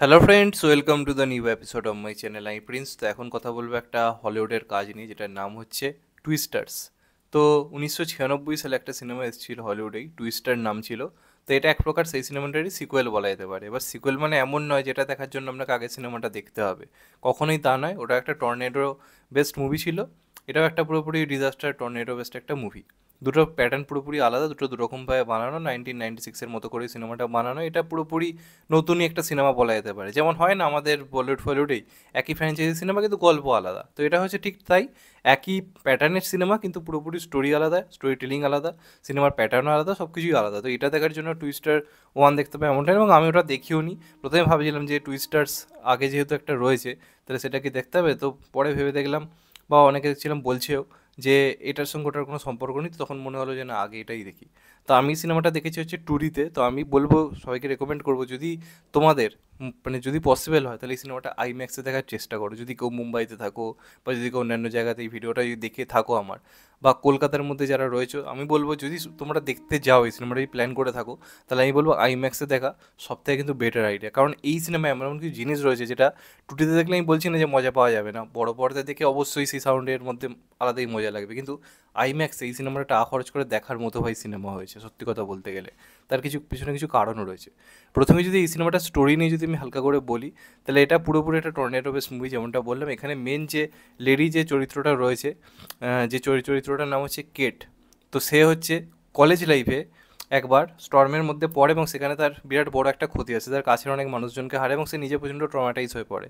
hello friends welcome to the new episode of my channel I Prince তো এখন কথা বলবো একটা হলিউডের কাজ নিয়ে যেটার নাম হচ্ছে টুইস্টার্স তো উনিশশো ছিয়ানব্বই সালে একটা সিনেমা এসেছিল হলিউডেই টুইস্টার নাম ছিল তো এটা এক প্রকার সেই সিনেমাটারই সিকুয়েল বলা যেতে পারে এবার সিকুয়েল মানে এমন নয় যেটা দেখার জন্য আপনাকে আগের সিনেমাটা দেখতে হবে কখনোই তা নয় ওটা একটা টর্নেডো বেস্ট মুভি ছিল এটাও একটা পুরোপুরি ডিজাস্টার টর্নেডো বেস্ট একটা মুভি দুটো প্যাটার্ন পুরোপুরি আলাদা দুটো দুরকমভাবে বানানো নাইনটিন নাইনটি সিক্সের মতো করে সিনেমাটা বানানো এটা পুরোপুরি নতুনই একটা সিনেমা বলা যেতে পারে যেমন হয় না আমাদের বলিউড ফলিউডেই একই ফ্র্যাঞ্চাইজি সিনেমা কিন্তু গল্প আলাদা তো এটা হচ্ছে ঠিক তাই একই প্যাটার্নের সিনেমা কিন্তু পুরোপুরি স্টোরি আলাদা স্টোরি টেলিং আলাদা সিনেমার প্যাটার্নও আলাদা সব কিছুই আলাদা তো এটা দেখার জন্য টুইস্টার ওয়ান দেখতে পাই এমনটাই এবং আমি ওটা দেখিও নি প্রথমে ভাবছিলাম যে টুইস্টার্স আগে যেহেতু একটা রয়েছে তাহলে সেটা কি দেখতে হবে তো পরে ভেবে দেখলাম বা অনেকে দেখছিলাম বলছেও যে এটার সঙ্গে ওটার কোনো সম্পর্ক নেই তখন মনে হলো যে না আগে এটাই দেখি তো আমি সিনেমাটা দেখেছি হচ্ছে টুরিতে তো আমি বলবো সবাইকে রেকমেন্ড করবো যদি তোমাদের মানে যদি পসিবল হয় তাহলে এই সিনেমাটা আইম্যাক্সে দেখার চেষ্টা করো যদি কেউ মুম্বাইতে থাকো বা যদি কেউ অন্যান্য জায়গাতে এই ভিডিওটা যদি দেখে থাকো আমার বা কলকাতার মধ্যে যারা রয়েছে আমি বলবো যদি তোমরা দেখতে যাও এই সিনেমাটা যদি প্ল্যান করে থাকো তাহলে আমি বলবো আইম্যাক্সে দেখা সবথেকে কিন্তু বেটার আইডিয়া কারণ এই সিনেমায় এমন এমন কিছু জিনিস রয়েছে যেটা টুটিতে দেখলে আমি বলছি না যে মজা পাওয়া যাবে না বড় পর্দায় দেখে অবশ্যই সেই সাউন্ডের মধ্যে আলাদাই মজা লাগবে কিন্তু আইম্যাক্স এই সিনেমাটা টাকা খরচ করে দেখার মতো ভাই সিনেমা হয়েছে সত্যি কথা বলতে গেলে তার কিছু পিছনে কিছু কারণও রয়েছে প্রথমে যদি এই সিনেমাটা স্টোরি নিয়ে যদি আমি হালকা করে বলি তাহলে এটা পুরোপুরি একটা টর্নেটো বেস মুভি যেমনটা বললাম এখানে মেন যে লেডি যে চরিত্রটা রয়েছে যে চরিত্র হিরোটার নাম হচ্ছে কেট তো সে হচ্ছে কলেজ লাইফে একবার স্টর্মের মধ্যে পড়ে এবং সেখানে তার বিরাট বড় একটা ক্ষতি আছে তার কাছের অনেক মানুষজনকে হারে এবং সে নিজে প্রচণ্ড ট্রমাটাইজ হয়ে পড়ে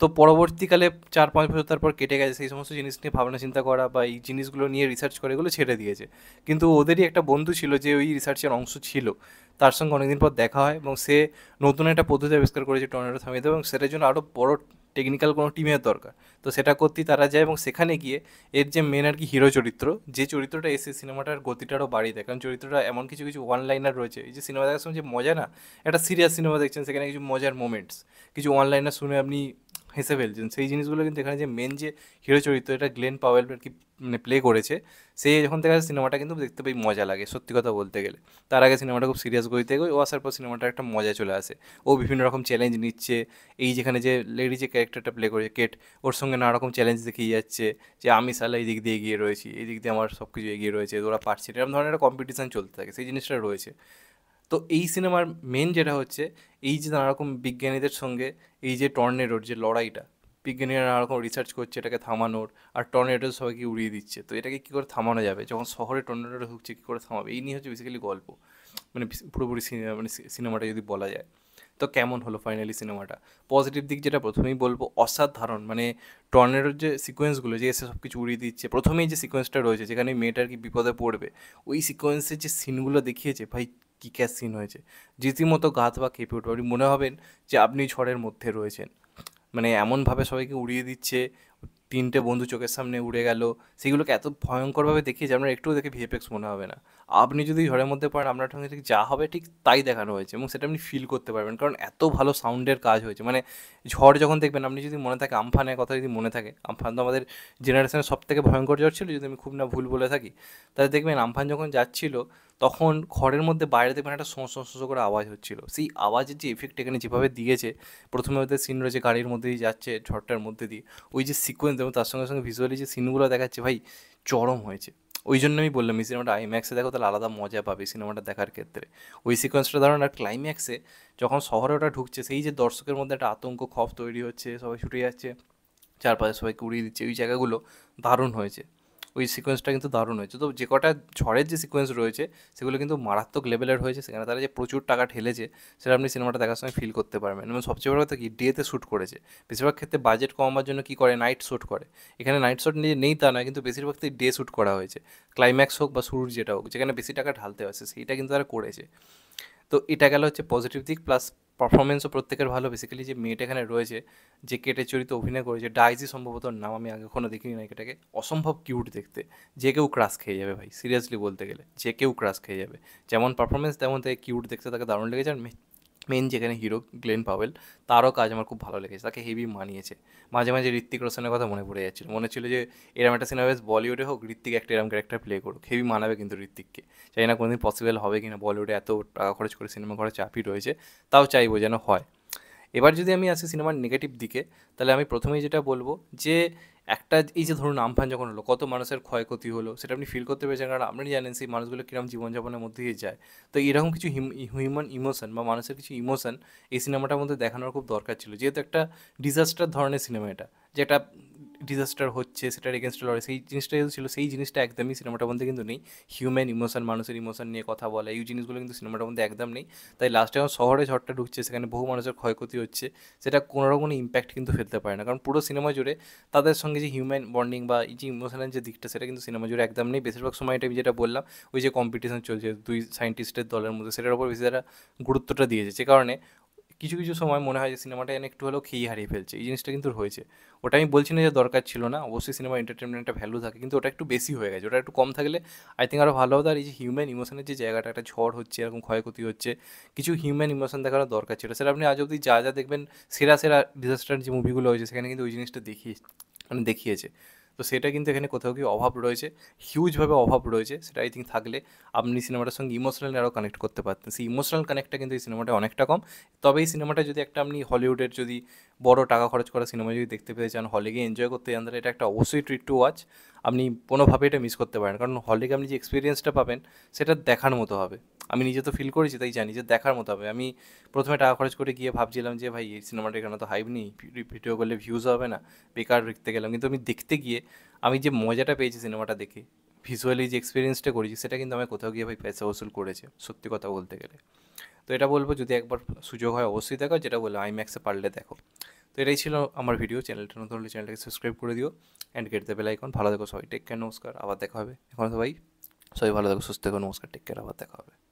তো পরবর্তীকালে চার পাঁচ বছর তারপর কেটে গেছে সেই সমস্ত জিনিস নিয়ে ভাবনা চিন্তা করা বা এই জিনিসগুলো নিয়ে রিসার্চ করে এগুলো ছেড়ে দিয়েছে কিন্তু ওদেরই একটা বন্ধু ছিল যে ওই রিসার্চের অংশ ছিল তার সঙ্গে অনেকদিন পর দেখা হয় এবং সে নতুন একটা পদ্ধতি আবিষ্কার করেছে টর্নেডো থামিয়ে দেবে এবং সেটার জন্য আরও বড় টেকনিক্যাল কোনো টিমের দরকার তো সেটা করতেই তারা যায় এবং সেখানে গিয়ে এর যে মেন আর কি হিরো চরিত্র যে চরিত্রটা এসে সিনেমাটার গতিটারও বাড়িয়ে দেয় কারণ চরিত্রটা এমন কিছু কিছু ওয়ান লাইনার রয়েছে এই যে সিনেমা দেখার সময় যে মজা না একটা সিরিয়াস সিনেমা দেখছেন সেখানে কিছু মজার মোমেন্টস কিছু ওয়ান লাইনার শুনে আপনি হেসে ফেলছেন সেই জিনিসগুলো কিন্তু এখানে যে মেন যে হিরো চরিত্র এটা গ্লেন পাওয়েল আর কি মানে প্লে করেছে সে যখন দেখা যায় সিনেমাটা কিন্তু দেখতে পাই মজা লাগে সত্যি কথা বলতে গেলে তার আগে সিনেমাটা খুব সিরিয়াস গতিতে এগোয় ও আসার পর সিনেমাটা একটা মজা চলে আসে ও বিভিন্ন রকম চ্যালেঞ্জ নিচ্ছে এই যেখানে যে লেডি যে ক্যারেক্টারটা প্লে করেছে কেট ওর সঙ্গে নানা রকম চ্যালেঞ্জ দেখিয়ে যাচ্ছে যে আমি সালা এই দিক দিয়ে এগিয়ে রয়েছি এই দিক দিয়ে আমার সব কিছু এগিয়ে রয়েছে ওরা পারছে এরকম ধরনের একটা কম্পিটিশান চলতে থাকে সেই জিনিসটা রয়েছে তো এই সিনেমার মেন যেটা হচ্ছে এই যে নানারকম বিজ্ঞানীদের সঙ্গে এই যে টর্নেডোর যে লড়াইটা বিজ্ঞানীরা নানারকম রিসার্চ করছে এটাকে থামানোর আর টর্নেডো সবাইকে উড়িয়ে দিচ্ছে তো এটাকে কী করে থামানো যাবে যখন শহরে টর্নেডো ঢুকছে কী করে থামাবে এই নিয়ে হচ্ছে বেসিক্যালি গল্প মানে পুরোপুরি সিনেমা মানে সিনেমাটা যদি বলা যায় তো কেমন হলো ফাইনালি সিনেমাটা পজিটিভ দিক যেটা প্রথমেই বলবো অসাধারণ মানে টর্নেডোর যে সিকোয়েন্সগুলো যে এসে সব কিছু উড়িয়ে দিচ্ছে প্রথমেই যে সিকোয়েন্সটা রয়েছে যেখানে মেয়েটার কি বিপদে পড়বে ওই সিকোয়েন্সের যে সিনগুলো দেখিয়েছে ভাই কী ক্যাশ সিন হয়েছে রীতিমতো গাত বা কেঁপে উঠবে আপনি মনে হবেন যে আপনি ঝড়ের মধ্যে রয়েছেন মানে এমনভাবে সবাইকে উড়িয়ে দিচ্ছে তিনটে বন্ধু চোখের সামনে উড়ে গেল সেগুলোকে এত ভয়ঙ্করভাবে দেখিয়ে যে আপনার একটু দেখে ভিএফএক্স মনে হবে না আপনি যদি ঝড়ের মধ্যে পড়েন আপনার সঙ্গে থেকে যা হবে ঠিক তাই দেখানো হয়েছে এবং সেটা আপনি ফিল করতে পারবেন কারণ এত ভালো সাউন্ডের কাজ হয়েছে মানে ঝড় যখন দেখবেন আপনি যদি মনে থাকে আমফানের কথা যদি মনে থাকে আমফান তো আমাদের জেনারেশনের সব থেকে ভয়ঙ্কর ঝড় ছিল যদি আমি খুব না ভুল বলে থাকি তাহলে দেখবেন আমফান যখন যাচ্ছিলো তখন ঘরের মধ্যে বাইরে দেখবেন একটা সোঁ সোঁ করে আওয়াজ হচ্ছিল সেই আওয়াজের যে এফেক্ট এখানে যেভাবে দিয়েছে প্রথমে ওদের সিন রয়েছে গাড়ির মধ্যেই যাচ্ছে ঝড়টার মধ্যে দিয়ে ওই যে সিকোয়েন্স এবং তার সঙ্গে সঙ্গে ভিজুয়ালি যে সিনগুলো দেখাচ্ছে ভাই চরম হয়েছে ওই জন্য আমি বললাম এই সিনেমাটা আইম্যাক্সে দেখো তাহলে আলাদা মজা পাবে সিনেমাটা দেখার ক্ষেত্রে ওই সিকোয়েন্সটা ধরুন আর ক্লাইম্যাক্সে যখন শহরে ওটা ঢুকছে সেই যে দর্শকের মধ্যে একটা আতঙ্ক খফ তৈরি হচ্ছে সবাই ছুটে যাচ্ছে চারপাশে সবাই কুড়িয়ে দিচ্ছে ওই জায়গাগুলো দারুণ হয়েছে ওই সিকোয়েন্সটা কিন্তু দারুণ হয়েছে তো যে কটা ঝড়ের যে সিকোয়েন্স রয়েছে সেগুলো কিন্তু মারাত্মক লেভেলের হয়েছে সেখানে তারা যে প্রচুর টাকা ঠেলেছে সেটা আপনি সিনেমাটা দেখার সময় ফিল করতে পারবেন এবং সবচেয়ে বড় কথা কি ডেতে শ্যুট করেছে বেশিরভাগ ক্ষেত্রে বাজেট কমাবার জন্য কি করে নাইট শ্যুট করে এখানে নাইট শ্যুট নিয়ে নেই তা নয় কিন্তু বেশিরভাগ তো ডে শ্যুট করা হয়েছে ক্লাইম্যাক্স হোক বা শুরুর যেটা হোক যেখানে বেশি টাকা ঢালতে হয়েছে সেইটা কিন্তু তারা করেছে তো এটা গেলো হচ্ছে পজিটিভ দিক প্লাস পারফরমেন্সও প্রত্যেকের ভালো বেসিক্যালি যে মেয়েটা এখানে রয়েছে যে কেটে চরিত্র অভিনয় করেছে ডাইজি সম্ভবত নাম আমি আগে কখনো দেখিনি না এটাকে অসম্ভব কিউট দেখতে যে কেউ ক্রাশ খেয়ে যাবে ভাই সিরিয়াসলি বলতে গেলে যে কেউ ক্রাশ খেয়ে যাবে যেমন পারফরমেন্স তেমন তাকে কিউট দেখতে তাকে দারুণ লেগেছে আর মেন যেখানে হিরো গ্লেন পাওয়েল তারও কাজ আমার খুব ভালো লেগেছে তাকে হেভি মানিয়েছে মাঝে মাঝে ঋত্বিক রোশনের কথা মনে পড়ে যাচ্ছিল মনে ছিল যে এরম একটা সিনেমা বেশ বলিউডে হোক ঋত্বিক একটা এরম ক্যারেক্টার প্লে করুক হেভি মানাবে কিন্তু ঋত্বিককে চাই না কোনোদিন পসিবল হবে কিনা বলিউডে এত টাকা খরচ করে সিনেমা করার চাপই রয়েছে তাও চাইবো যেন হয় এবার যদি আমি আসি সিনেমার নেগেটিভ দিকে তাহলে আমি প্রথমেই যেটা বলবো যে একটা এই যে ধরুন আমফান যখন হলো কত মানুষের ক্ষয়ক্ষতি হলো সেটা আপনি ফিল করতে পেরেছেন কারণ আপনি জানেন সেই মানুষগুলো কীরকম জীবনযাপনের মধ্যে দিয়ে যায় তো এরকম কিছু হিউম্যান ইমোশন বা মানুষের কিছু ইমোশন এই সিনেমাটার মধ্যে দেখানোর খুব দরকার ছিল যেহেতু একটা ডিজাস্টার ধরনের সিনেমা এটা যেটা ডিজাস্টার হচ্ছে সেটার এগেনস্টে লড়ে সেই জিনিসটা ছিল সেই জিনিসটা একদমই সিনেমাটার মধ্যে কিন্তু নেই হিউম্যান ইমোশন মানুষের ইমোশন নিয়ে কথা বলা এই জিনিসগুলো কিন্তু সিনেমাটার মধ্যে একদম নেই তাই লাস্টে যখন শহরে ঝড়টা ঢুকছে সেখানে বহু মানুষের ক্ষয়ক্ষতি হচ্ছে সেটা কোনো রকম ইম্প্যাক্ট কিন্তু ফেলতে পারে না কারণ পুরো সিনেমা জুড়ে তাদের সঙ্গে যে হিউম্যান বন্ডিং বা এই যে ইমোশনের যে দিকটা সেটা কিন্তু সিনেমা জুড়ে একদম নেই বেশিরভাগ সময়টা আমি যেটা বললাম ওই যে কম্পিটিশন চলছে দুই সায়েন্টিস্টের দলের মধ্যে সেটার উপর বেশি তারা গুরুত্বটা দিয়েছে যে কারণে কিছু কিছু সময় মনে হয় যে সিনেমাটা একটু হলেও খেয়ে হারিয়ে ফেলছে এই জিনিসটা কিন্তু হয়েছে ওটা আমি বলছি না যে দরকার ছিল না অবশ্যই সিনেমা এন্টারটেনমেন্টটা ভ্যালু থাকে কিন্তু ওটা একটু বেশি হয়ে গেছে ওটা একটু কম থাকলে আই থিঙ্ক আরও ভালো হতো আর এই যে হিউম্যান ইমোশনের যে জায়গাটা একটা ঝড় হচ্ছে এরকম ক্ষয়ক্ষতি হচ্ছে কিছু হিউম্যান ইমোশন দেখার দরকার ছিল সেটা আপনি আজ অবধি যা যা দেখবেন সেরা সেরা ডিজাস্টার যে মুভিগুলো হয়েছে সেখানে কিন্তু ওই জিনিসটা দেখিয়ে মানে দেখিয়েছে তো সেটা কিন্তু এখানে কোথাও কি অভাব রয়েছে হিউজভাবে অভাব রয়েছে সেটা আই থিঙ্ক থাকলে আপনি সিনেমাটার সঙ্গে ইমোশনাল আরও কানেক্ট করতে পারতেন সেই ইমোশনাল কানেক্টটা কিন্তু এই সিনেমাটা অনেকটা কম তবে এই সিনেমাটা যদি একটা আপনি হলিউডের যদি বড় টাকা খরচ করা সিনেমা যদি দেখতে পেতে চান হলে গিয়ে এনজয় করতে চান তাহলে এটা একটা অবশ্যই ট্রিট টু ওয়াচ আপনি কোনোভাবে এটা মিস করতে পারেন কারণ হলে গিয়ে আপনি যে এক্সপিরিয়েন্সটা পাবেন সেটা দেখার মতো হবে আমি নিজে তো ফিল করেছি তাই জানি যে দেখার মতো হবে আমি প্রথমে টাকা খরচ করে গিয়ে ভাবছিলাম যে ভাই এই সিনেমাটা এখানে তো হাইপ নেই ভিডিও করলে ভিউজ হবে না বেকার দেখতে গেলাম কিন্তু আমি দেখতে গিয়ে আমি যে মজাটা পেয়েছি সিনেমাটা দেখে ভিজুয়ালি যে এক্সপিরিয়েন্সটা করেছি সেটা কিন্তু আমি কোথাও গিয়ে ভাই পয়সা ওসুল করেছে সত্যি কথা বলতে গেলে তো এটা বলবো যদি একবার সুযোগ হয় অবশ্যই দেখো যেটা বললাম আইম্যাক্সে পারলে দেখো তো এটাই ছিল আমার ভিডিও চ্যানেলটা নতুন হলে চ্যানেলটাকে সাবস্ক্রাইব করে দিও and get the bell icon ভালো দেখো সবাই টেক কেয়ার নমস্কার আবার দেখা হবে এখন সবাই সবাই ভালো দেখো সুস্থ থেকো নমস্কার টেক কেয়ার আবার দেখা হবে